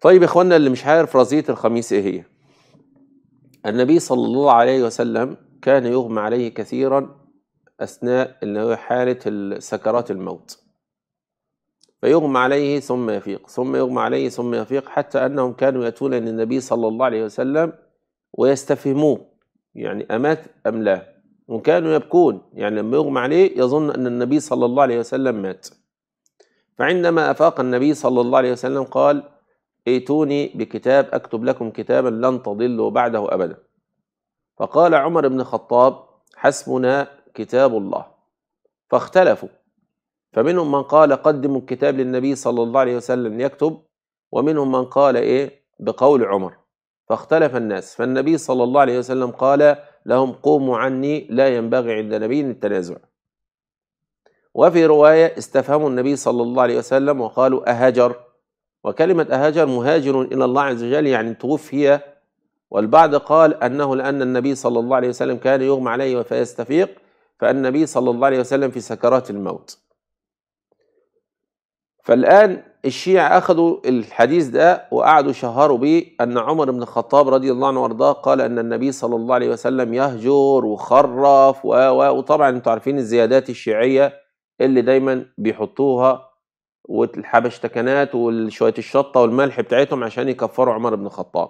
طيب يا اخوانا اللي مش عارف رزية الخميس ايه هي النبي صلى الله عليه وسلم كان يغمى عليه كثيرا أثناء حالة سكرات الموت فيغمى عليه ثم يفيق ثم يغمى عليه ثم يفيق حتى أنهم كانوا يأتون للنبي صلى الله عليه وسلم ويستفهموه يعني أمات أم لا وكانوا يبكون يعني لما يغمى عليه يظن أن النبي صلى الله عليه وسلم مات فعندما أفاق النبي صلى الله عليه وسلم قال ائتوني بكتاب أكتب لكم كتابا لن تضلوا بعده أبدا فقال عمر بن الخطاب حسبنا كتاب الله فاختلفوا فمنهم من قال قدموا الكتاب للنبي صلى الله عليه وسلم يكتب ومنهم من قال إيه بقول عمر فاختلف الناس فالنبي صلى الله عليه وسلم قال لهم قوموا عني لا ينبغي عند نبي التنازع وفي رواية استفهموا النبي صلى الله عليه وسلم وقالوا أهجر وكلمة أهاجر مهاجر إلى الله عز وجل يعني توفي والبعض قال أنه لأن النبي صلى الله عليه وسلم كان يغمى عليه فيستفيق فالنبي صلى الله عليه وسلم في سكرات الموت فالآن الشيعة أخذوا الحديث ده وقعدوا شهروا به أن عمر بن الخطاب رضي الله عنه وأرضاه قال أن النبي صلى الله عليه وسلم يهجر وخرف و وطبعا أنتم عارفين الزيادات الشيعية اللي دايما بيحطوها والحبشتكنات وشويه الشطه والملح بتاعتهم عشان يكفروا عمر بن الخطاب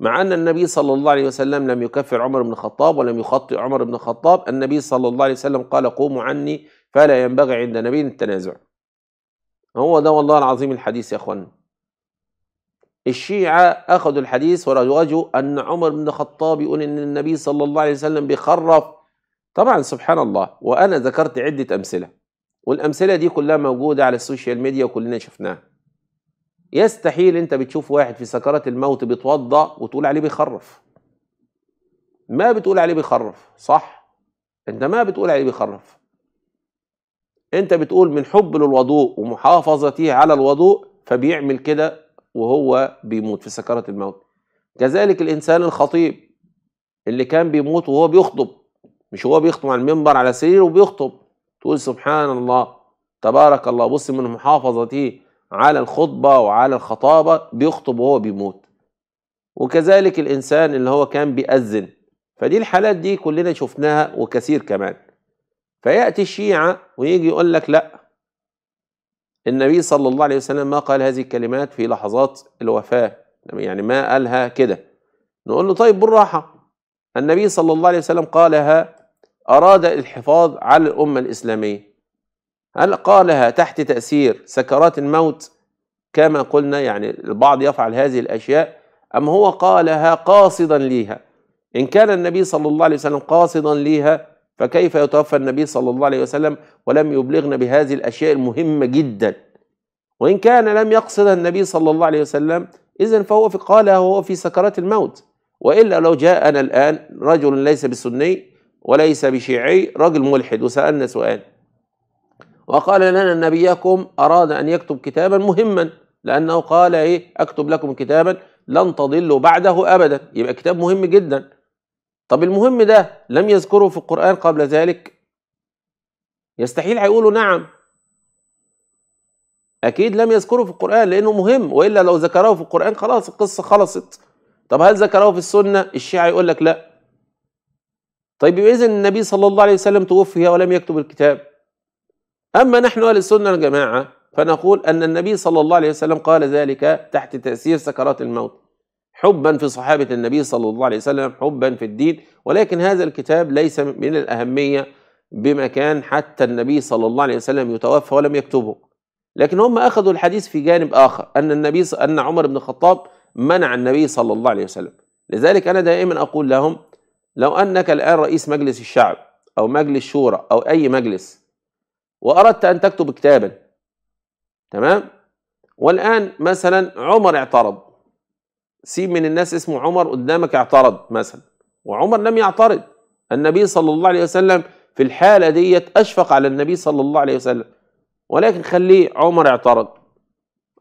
مع ان النبي صلى الله عليه وسلم لم يكفر عمر بن الخطاب ولم يخطئ عمر بن الخطاب النبي صلى الله عليه وسلم قال قوموا عني فلا ينبغي عند نبي التنازع هو ده والله العظيم الحديث يا أخوان الشيعة أخذوا الحديث ورجوا أن عمر بن الخطاب يقول إن النبي صلى الله عليه وسلم بيخرف طبعا سبحان الله وأنا ذكرت عدة أمثلة والامثله دي كلها موجوده على السوشيال ميديا وكلنا شفناها يستحيل انت بتشوف واحد في سكرات الموت بيتوضا وتقول عليه بيخرف ما بتقول عليه بيخرف صح انت ما بتقول عليه بيخرف انت بتقول من حب للوضوء ومحافظته على الوضوء فبيعمل كده وهو بيموت في سكرات الموت كذلك الانسان الخطيب اللي كان بيموت وهو بيخطب مش هو بيخطب على المنبر على سرير وبيخطب تقول سبحان الله تبارك الله بص من محافظته على الخطبة وعلى الخطابة بيخطب وهو بيموت وكذلك الإنسان اللي هو كان بيأذن فدي الحالات دي كلنا شفناها وكثير كمان فيأتي الشيعة ويجي يقول لك لا النبي صلى الله عليه وسلم ما قال هذه الكلمات في لحظات الوفاة يعني ما قالها كده نقول له طيب بالراحة النبي صلى الله عليه وسلم قالها أراد الحفاظ على الأمة الإسلامية هل قالها تحت تأثير سكرات الموت كما قلنا يعني البعض يفعل هذه الأشياء أم هو قالها قاصدا ليها إن كان النبي صلى الله عليه وسلم قاصدا ليها فكيف يتوفى النبي صلى الله عليه وسلم ولم يبلغنا بهذه الأشياء المهمة جدا وإن كان لم يقصد النبي صلى الله عليه وسلم إذا فهو في قالها وهو في سكرات الموت وإلا لو جاءنا الآن رجل ليس بسني وليس بشيعي رجل ملحد وسألنا سؤال وقال لنا نبيكم أراد أن يكتب كتابا مهما لأنه قال إيه أكتب لكم كتابا لن تضلوا بعده أبدا يبقى كتاب مهم جدا طب المهم ده لم يذكره في القرآن قبل ذلك يستحيل هيقولوا نعم أكيد لم يذكره في القرآن لأنه مهم وإلا لو ذكره في القرآن خلاص القصة خلصت طب هل ذكره في السنة الشيعة يقول لك لأ طيب اذا النبي صلى الله عليه وسلم توفي ولم يكتب الكتاب اما نحن اهل السنه الجماعه فنقول ان النبي صلى الله عليه وسلم قال ذلك تحت تاثير سكرات الموت حبا في صحابه النبي صلى الله عليه وسلم حبا في الدين ولكن هذا الكتاب ليس من الاهميه بمكان حتى النبي صلى الله عليه وسلم يتوفى ولم يكتبه لكن هم اخذوا الحديث في جانب اخر ان النبي ان عمر بن الخطاب منع النبي صلى الله عليه وسلم لذلك انا دائما اقول لهم لو أنك الآن رئيس مجلس الشعب أو مجلس شورى أو أي مجلس وأردت أن تكتب كتابا تمام والآن مثلا عمر اعترض سيب من الناس اسمه عمر قدامك اعترض مثلا وعمر لم يعترض النبي صلى الله عليه وسلم في الحالة ديت أشفق على النبي صلى الله عليه وسلم ولكن خليه عمر اعترض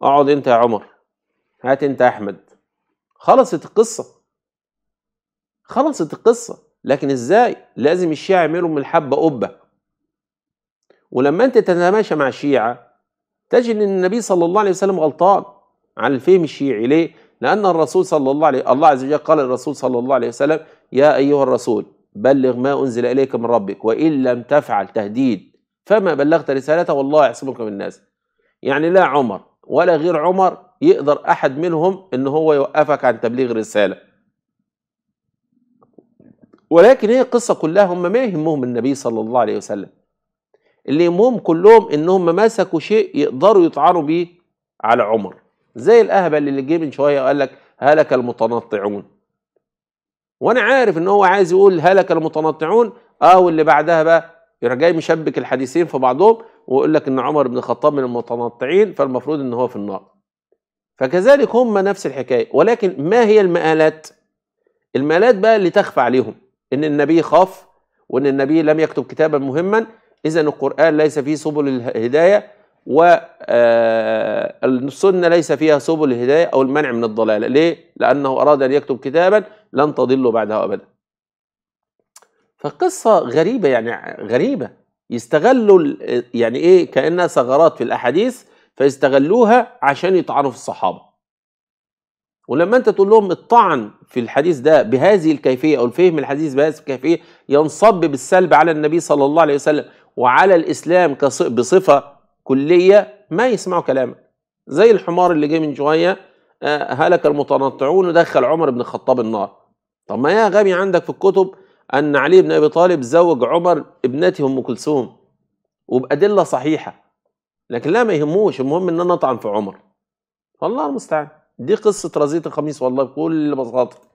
اقعد انت يا عمر هات انت يا احمد خلصت القصه خلصت القصه لكن ازاي لازم الشيعة يعملوا من الحبه قبه ولما انت تتماشى مع الشيعة تجد ان النبي صلى الله عليه وسلم غلطان عن الفهم الشيعي ليه لان الرسول صلى الله عليه الله عز وجل قال الرسول صلى الله عليه وسلم يا ايها الرسول بلغ ما انزل اليك من ربك وان لم تفعل تهديد فما بلغت رسالته والله يحسبك من الناس يعني لا عمر ولا غير عمر يقدر احد منهم ان هو يوقفك عن تبليغ الرساله ولكن هي القصه كلها هم ما يهمهم النبي صلى الله عليه وسلم اللي يهمهم كلهم ان هم مسكوا شيء يقدروا يطعنوا بيه على عمر زي الاهبل اللي جه من شويه وقال لك هلك المتنطعون وانا عارف ان هو عايز يقول هلك المتنطعون اه واللي بعدها بقى يروح جاي مشبك الحديثين في بعضهم ويقول لك ان عمر بن الخطاب من المتنطعين فالمفروض ان هو في النار فكذلك هم نفس الحكايه ولكن ما هي المآلات المآلات بقى اللي تخفى عليهم ان النبي خاف وان النبي لم يكتب كتابا مهما اذا القران ليس فيه سبل الهدايه والسنه آه، ليس فيها سبل الهدايه او المنع من الضلاله ليه لانه اراد ان يكتب كتابا لن تضل بعدها ابدا فقصه غريبه يعني غريبه يستغلوا يعني ايه كانها ثغرات في الاحاديث فيستغلوها عشان يطعنوا في الصحابه ولما انت تقول لهم الطعن في الحديث ده بهذه الكيفيه او الفهم الحديث بهذه الكيفيه ينصب بالسلب على النبي صلى الله عليه وسلم وعلى الاسلام بصفه كليه ما يسمعوا كلامك زي الحمار اللي جه من شويه آه، هلك المتنطعون ودخل عمر بن الخطاب النار طب ما يا غبي عندك في الكتب ان علي بن ابي طالب زوج عمر ابنته ام كلثوم وبادله صحيحه لكن لا ما يهموش المهم ان انا اطعن في عمر فالله المستعان دي قصه رزيت الخميس والله بكل بساطه